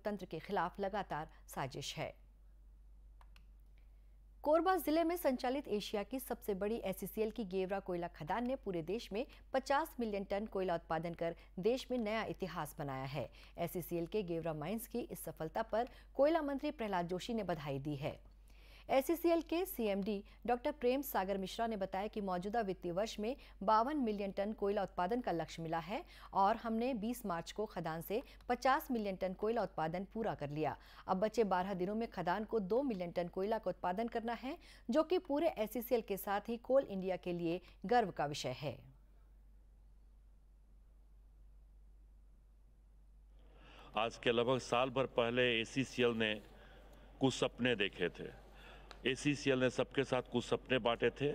लोकतंत्र के खिलाफ लगातार साजिश है कोरबा जिले में संचालित एशिया की सबसे बड़ी एससीएल की गेवरा कोयला खदान ने पूरे देश में 50 मिलियन टन कोयला उत्पादन कर देश में नया इतिहास बनाया है एससीएल के गेवरा माइंस की इस सफलता पर कोयला मंत्री प्रहलाद जोशी ने बधाई दी है L K CMD doctor Prem Sagar Mishra ने बताया कि मौजूदा वित्तीय वर्ष में बावन मिलियन टन कोयला उत्पादन का लक्ष्य मिला है और हमने 20 मार्च को खदान से 50 मिलियन टन कोयला उत्पादन पूरा कर लिया अब बचे 12 दिनों में खदान को 2 मिलियन टन कोयला का को उत्पादन करना है जो कि पूरे एल के साथ ही कोल इंडिया के लिए गर्व का विषय है आज के लगभग साल भर पहले एसीसीएल ने कुछ सपने देखे थे ए ने सबके साथ कुछ सपने बांटे थे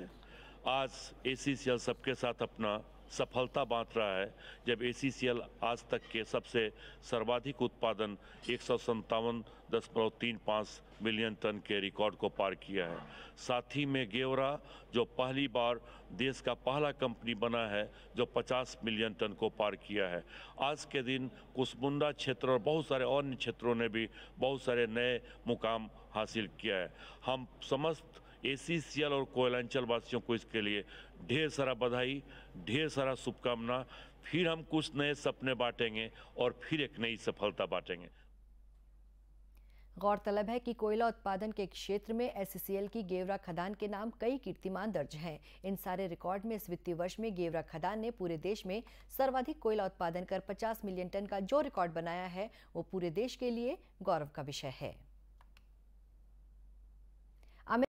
आज ए सबके साथ अपना सफलता बांट रहा है जब ए आज तक के सबसे सर्वाधिक उत्पादन एक मिलियन टन के रिकॉर्ड को पार किया है साथ ही में गेवरा जो पहली बार देश का पहला कंपनी बना है जो 50 मिलियन टन को पार किया है आज के दिन कुसमुंडा क्षेत्र और बहुत सारे अन्य क्षेत्रों ने भी बहुत सारे नए मुकाम हासिल किया है हम समस्त एसीसीएल और कोयलांचल वासियों को इसके लिए ढेर सारा बधाई ढेर सारा शुभकामना फिर हम कुछ नए सपने बांटेंगे और फिर एक नई सफलता बांटेंगे गौरतलब है कि कोयला उत्पादन के क्षेत्र में एससीएल की गेवरा खदान के नाम कई कीर्तिमान दर्ज हैं इन सारे रिकॉर्ड में इस वित्तीय वर्ष में गेवरा खदान ने पूरे देश में सर्वाधिक कोयला उत्पादन कर 50 मिलियन टन का जो रिकॉर्ड बनाया है वो पूरे देश के लिए गौरव का विषय है